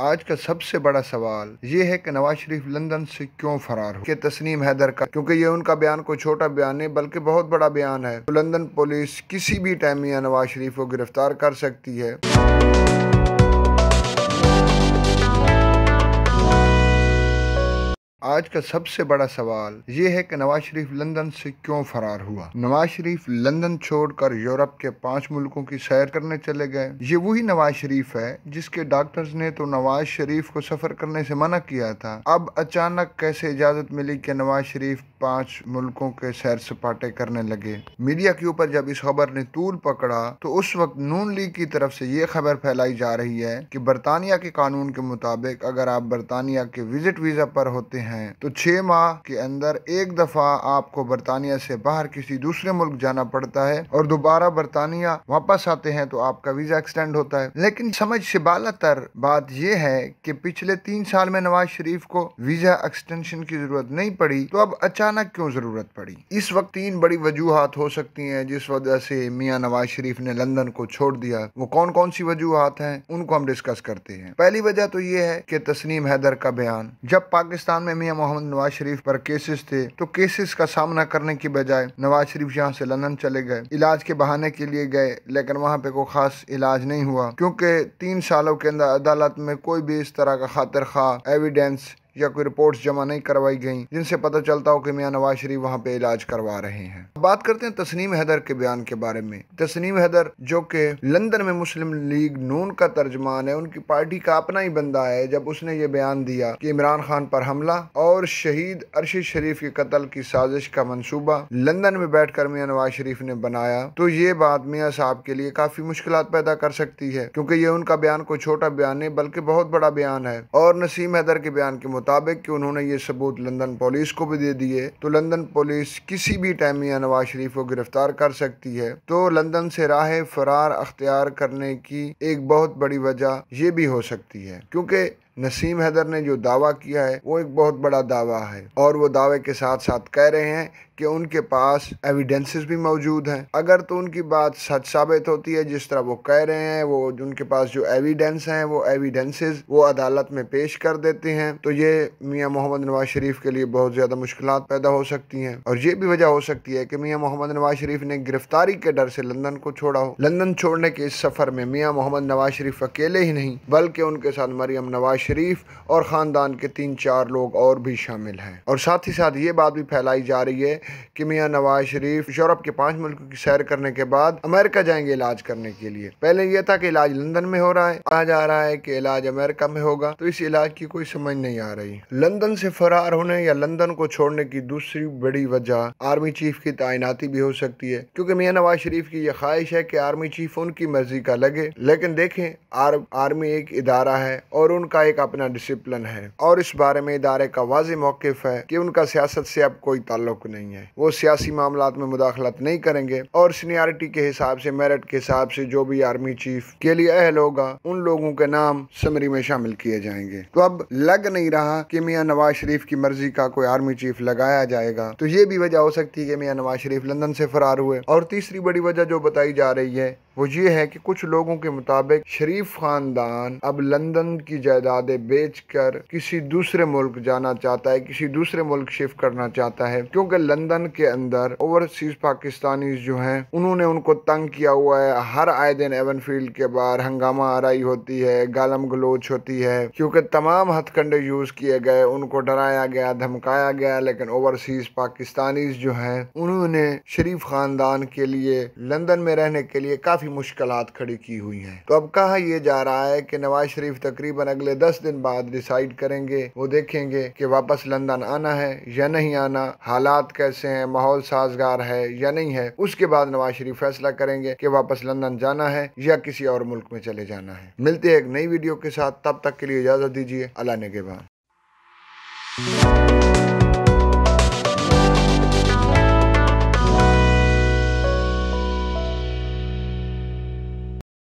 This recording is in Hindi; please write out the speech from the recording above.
आज का सबसे बड़ा सवाल ये है कि नवाज शरीफ लंदन से क्यों फरार हो के तस्नीम हैदर का क्योंकि ये उनका बयान कोई छोटा बयान नहीं बल्कि बहुत बड़ा बयान है तो लंदन पुलिस किसी भी टाइम में नवाज शरीफ को गिरफ्तार कर सकती है आज का सबसे बड़ा सवाल ये है कि नवाज शरीफ लंदन से क्यों फरार हुआ नवाज शरीफ लंदन छोड़कर यूरोप के पांच मुल्कों की सैर करने चले गए ये वही नवाज शरीफ है जिसके डॉक्टर्स ने तो नवाज शरीफ को सफर करने से मना किया था अब अचानक कैसे इजाजत मिली कि नवाज शरीफ पांच मुल्कों के सैर सपाटे करने लगे मीडिया के ऊपर जब इस खबर ने तूल पकड़ा तो उस वक्त नून लीग की तरफ से ये खबर फैलाई जा रही है की बरतानिया के कानून के मुताबिक अगर आप बरतानिया के विजिट वीजा पर होते हैं हैं तो छः माह के अंदर एक दफ़ा आपको बरतानिया से बाहर किसी दूसरे मुल्क जाना पड़ता है और दोबारा बरतानिया वापस आते हैं तो आपका वीज़ा एक्सटेंड होता है लेकिन समझ से बालतर बात यह है कि पिछले तीन साल में नवाज शरीफ को वीज़ा एक्सटेंशन की ज़रूरत नहीं पड़ी तो अब अचानक क्यों ज़रूरत पड़ी इस वक्त तीन बड़ी वजूहत हो सकती हैं जिस वजह से मियाँ नवाज शरीफ ने लंदन को छोड़ दिया वो कौन कौन सी वजूहत हैं उनको हम डिस्कस करते हैं पहली वजह तो ये है कि तस्नीम हैदर का बयान जब पाकिस्तान में मियाँ मोहम्मद नवाज शरीफ पर केसेस थे तो केसेस का सामना करने की बजाय नवाज शरीफ यहाँ से लंदन चले गए इलाज के बहाने के लिए गए लेकिन वहाँ पे कोई खास इलाज नहीं हुआ क्योंकि तीन सालों के अंदर अदालत में कोई भी इस तरह का खातर खा एविडेंस या कोई रिपोर्ट्स जमा नहीं करवाई गई जिनसे पता चलता हो कि मियाँ नवाज शरीफ वहाँ पे इलाज करवा रहे हैं बात करते हैं तस्नीम हैदर के बयान के बारे में तस्नीम हैदर जो कि लंदन में मुस्लिम लीग नून का तर्जमान है उनकी पार्टी का अपना ही बंदा है जब उसने ये बयान दिया कि इमरान खान पर हमला और शहीद अरशद शरीफ के कत्ल की साजिश का मनसूबा लंदन में बैठकर मियाँ नवाज शरीफ ने बनाया तो ये बात मियाँ साहब के लिए काफी मुश्किल पैदा कर सकती है क्योंकि ये उनका बयान कोई छोटा बयान नहीं बल्कि बहुत बड़ा बयान है और नसीम हैदर के बयान के मुताबिक मुताबिक कि उन्होंने ये सबूत लंदन पुलिस को भी दे दिए तो लंदन पुलिस किसी भी टाइम या नवाज शरीफ को गिरफ्तार कर सकती है तो लंदन से राह फरार अख्तियार करने की एक बहुत बड़ी वजह यह भी हो सकती है क्योंकि नसीम हैदर ने जो दावा किया है वो एक बहुत बड़ा दावा है और वो दावे के साथ साथ कह रहे हैं कि उनके पास एविडेंसेस भी मौजूद हैं अगर तो उनकी बात सच साबित होती है जिस तरह वो कह रहे हैं वो उनके पास जो एविडेंस हैं वो एविडेंसेस वो अदालत में पेश कर देते हैं तो ये मियाँ मोहम्मद नवाज शरीफ के लिए बहुत ज़्यादा मुश्किल पैदा हो सकती हैं और ये भी वजह हो सकती है कि मियाँ मोहम्मद नवाज शरीफ ने गिरफ्तारी के डर से लंदन को छोड़ा हो लंदन छोड़ने के इस सफ़र में मियाँ मोहम्मद नवाज शरीफ अकेले ही नहीं बल्कि उनके साथ मरियम नवाज शरीफ और ख़ानदान के तीन चार लोग और भी शामिल हैं और साथ ही साथ ये बात भी फैलाई जा रही है कि मियाँ नवाज शरीफ यूरोप के पाँच मुल्क की सैर करने के बाद अमेरिका जाएंगे इलाज करने के लिए पहले यह था कि इलाज लंदन में हो रहा है कहा जा रहा है कि इलाज अमेरिका में होगा तो इस इलाज की कोई समझ नहीं आ रही लंदन से फरार होने या लंदन को छोड़ने की दूसरी बड़ी वजह आर्मी चीफ की तैनाती भी हो सकती है क्योंकि मियाँ नवाज शरीफ की यह ख्वाहिश है कि आर्मी चीफ उनकी मर्जी का लगे लेकिन देखें आर्मी एक इदारा है और उनका एक अपना डिसिप्लिन है और इस बारे में इदारे का वाज मौकफ है कि उनका सियासत से अब कोई ताल्लुक नहीं है वो सियासी मामला में मुदाखलत नहीं करेंगे और सीनियरिटी के हिसाब से मेरिट के हिसाब से जो भी आर्मी चीफ के लिए अहल होगा उन लोगों के नाम समरी में शामिल किए जाएंगे तो अब लग नहीं रहा कि मियाँ नवाज शरीफ की मर्जी का कोई आर्मी चीफ लगाया जाएगा तो ये भी वजह हो सकती है कि मियाँ नवाज शरीफ लंदन से फरार हुए और तीसरी बड़ी वजह जो बताई जा रही है वो ये है कि कुछ लोगों के मुताबिक शरीफ खानदान अब लंदन की जायदादें बेचकर किसी दूसरे मुल्क जाना चाहता है किसी दूसरे मुल्क शिफ्ट करना चाहता है क्योंकि लंदन के अंदर ओवरसीज पाकिस्तानी जो हैं उन्होंने उनको तंग किया हुआ है हर आए दिन एवन फील्ड के बाहर हंगामा आरई होती है गालम गलोच होती है क्योंकि तमाम हथकंडे यूज किए गए उनको डराया गया धमकाया गया लेकिन ओवरसीज पाकिस्तानी जो है उन्होंने शरीफ खानदान के लिए लंदन में रहने के लिए काफी काफ़ी मुश्किल खड़ी की हुई हैं तो अब कहा यह जा रहा है कि नवाज शरीफ तकरीबन अगले दस दिन बाद डिसाइड करेंगे वो देखेंगे कि वापस लंदन आना है या नहीं आना हालात कैसे हैं माहौल साजगार है या नहीं है उसके बाद नवाज शरीफ फैसला करेंगे कि वापस लंदन जाना है या किसी और मुल्क में चले जाना है मिलते हैं एक नई वीडियो के साथ तब तक के लिए इजाज़त दीजिए अला नेगेबान